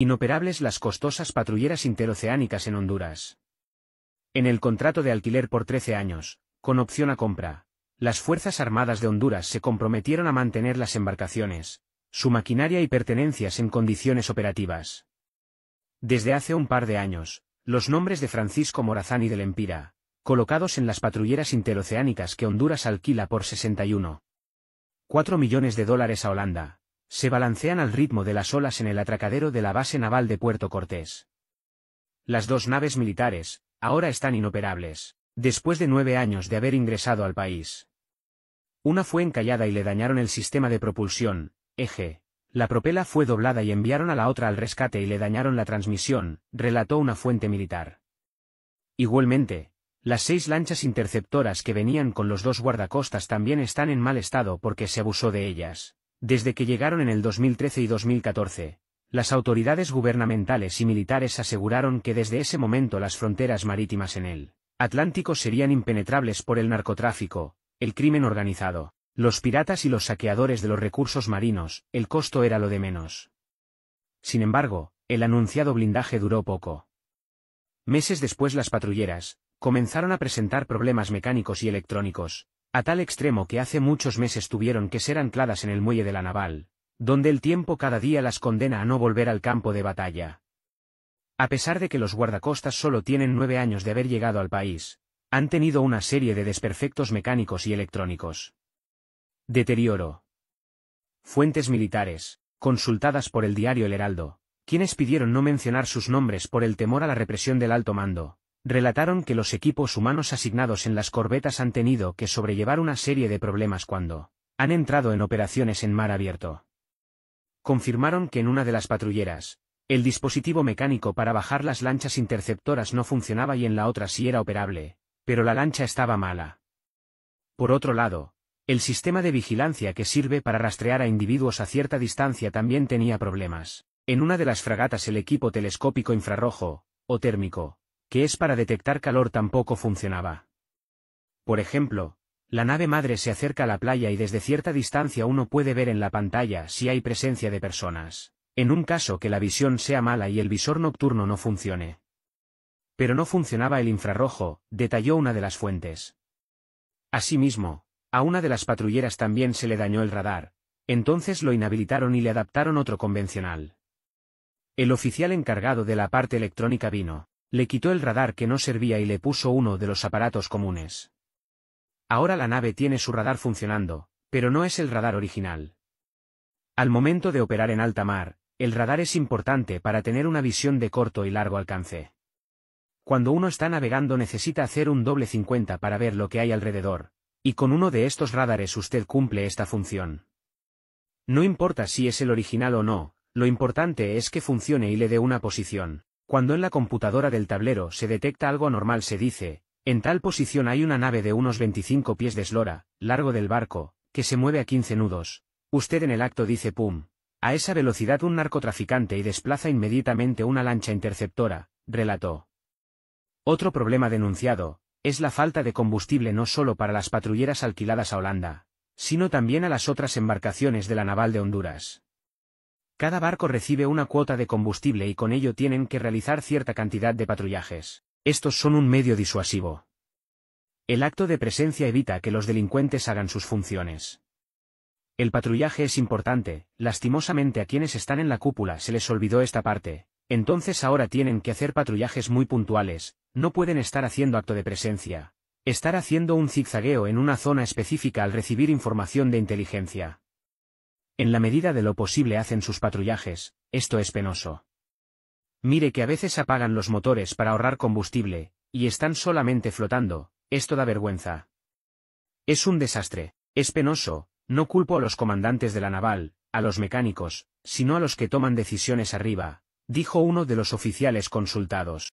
Inoperables las costosas patrulleras interoceánicas en Honduras. En el contrato de alquiler por 13 años, con opción a compra, las Fuerzas Armadas de Honduras se comprometieron a mantener las embarcaciones, su maquinaria y pertenencias en condiciones operativas. Desde hace un par de años, los nombres de Francisco Morazán y del Empira, colocados en las patrulleras interoceánicas que Honduras alquila por 61.4 millones de dólares a Holanda, se balancean al ritmo de las olas en el atracadero de la base naval de Puerto Cortés. Las dos naves militares, ahora están inoperables, después de nueve años de haber ingresado al país. Una fue encallada y le dañaron el sistema de propulsión, eje. La propela fue doblada y enviaron a la otra al rescate y le dañaron la transmisión, relató una fuente militar. Igualmente, las seis lanchas interceptoras que venían con los dos guardacostas también están en mal estado porque se abusó de ellas. Desde que llegaron en el 2013 y 2014, las autoridades gubernamentales y militares aseguraron que desde ese momento las fronteras marítimas en el Atlántico serían impenetrables por el narcotráfico, el crimen organizado, los piratas y los saqueadores de los recursos marinos, el costo era lo de menos. Sin embargo, el anunciado blindaje duró poco. Meses después las patrulleras, comenzaron a presentar problemas mecánicos y electrónicos, a tal extremo que hace muchos meses tuvieron que ser ancladas en el muelle de la naval, donde el tiempo cada día las condena a no volver al campo de batalla. A pesar de que los guardacostas solo tienen nueve años de haber llegado al país, han tenido una serie de desperfectos mecánicos y electrónicos. Deterioro. Fuentes militares, consultadas por el diario El Heraldo, quienes pidieron no mencionar sus nombres por el temor a la represión del alto mando, relataron que los equipos humanos asignados en las corbetas han tenido que sobrellevar una serie de problemas cuando han entrado en operaciones en mar abierto. Confirmaron que en una de las patrulleras, el dispositivo mecánico para bajar las lanchas interceptoras no funcionaba y en la otra sí era operable, pero la lancha estaba mala. Por otro lado, el sistema de vigilancia que sirve para rastrear a individuos a cierta distancia también tenía problemas. En una de las fragatas el equipo telescópico infrarrojo, o térmico, que es para detectar calor tampoco funcionaba. Por ejemplo, la nave madre se acerca a la playa y desde cierta distancia uno puede ver en la pantalla si hay presencia de personas, en un caso que la visión sea mala y el visor nocturno no funcione. Pero no funcionaba el infrarrojo, detalló una de las fuentes. Asimismo, a una de las patrulleras también se le dañó el radar, entonces lo inhabilitaron y le adaptaron otro convencional. El oficial encargado de la parte electrónica vino. Le quitó el radar que no servía y le puso uno de los aparatos comunes. Ahora la nave tiene su radar funcionando, pero no es el radar original. Al momento de operar en alta mar, el radar es importante para tener una visión de corto y largo alcance. Cuando uno está navegando necesita hacer un doble 50 para ver lo que hay alrededor, y con uno de estos radares usted cumple esta función. No importa si es el original o no, lo importante es que funcione y le dé una posición. Cuando en la computadora del tablero se detecta algo anormal se dice, en tal posición hay una nave de unos 25 pies de eslora, largo del barco, que se mueve a 15 nudos. Usted en el acto dice pum. A esa velocidad un narcotraficante y desplaza inmediatamente una lancha interceptora, relató. Otro problema denunciado, es la falta de combustible no solo para las patrulleras alquiladas a Holanda, sino también a las otras embarcaciones de la Naval de Honduras. Cada barco recibe una cuota de combustible y con ello tienen que realizar cierta cantidad de patrullajes. Estos son un medio disuasivo. El acto de presencia evita que los delincuentes hagan sus funciones. El patrullaje es importante, lastimosamente a quienes están en la cúpula se les olvidó esta parte, entonces ahora tienen que hacer patrullajes muy puntuales, no pueden estar haciendo acto de presencia. Estar haciendo un zigzagueo en una zona específica al recibir información de inteligencia. En la medida de lo posible hacen sus patrullajes, esto es penoso. Mire que a veces apagan los motores para ahorrar combustible, y están solamente flotando, esto da vergüenza. Es un desastre, es penoso, no culpo a los comandantes de la naval, a los mecánicos, sino a los que toman decisiones arriba, dijo uno de los oficiales consultados.